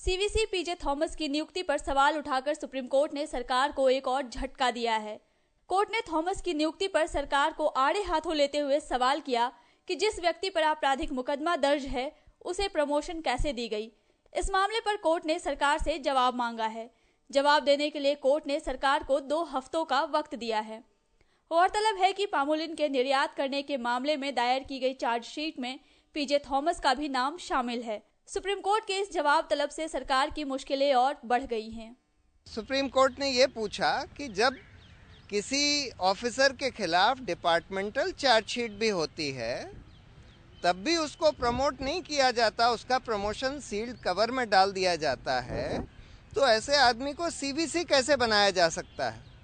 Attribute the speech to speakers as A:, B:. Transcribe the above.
A: CVC पीजे Thomas की नियुक्ति पर सवाल उठाकर सुप्रीम कोर्ट ने सरकार को एक और झटका दिया है कोर्ट ने थॉमस की नियुक्ति पर सरकार को आड़े हाथों लेते हुए सवाल किया कि जिस व्यक्ति पर आपराधिक मुकदमा दर्ज है उसे प्रमोशन कैसे दी गई इस मामले पर कोर्ट ने सरकार से जवाब मांगा है जवाब देने के लिए कोर्ट ने सरकार को दो हफ्तों का वक्त दिया है गौरतलब है कि पामोलिन के निर्यात करने के मामले में दायर की गई चार्जशीट में पीजे थॉमस का भी नाम शामिल है सुप्रीम कोर्ट के इस जवाब तलब से सरकार की मुश्किलें और बढ़
B: गई हैं सुप्रीम कोर्ट ने ये पूछा कि जब किसी ऑफिसर के खिलाफ डिपार्टमेंटल चार्जशीट भी होती है तब भी उसको प्रमोट नहीं किया जाता उसका प्रमोशन सील्ड कवर में डाल दिया जाता है तो ऐसे आदमी को सीबीसी कैसे बनाया जा सकता है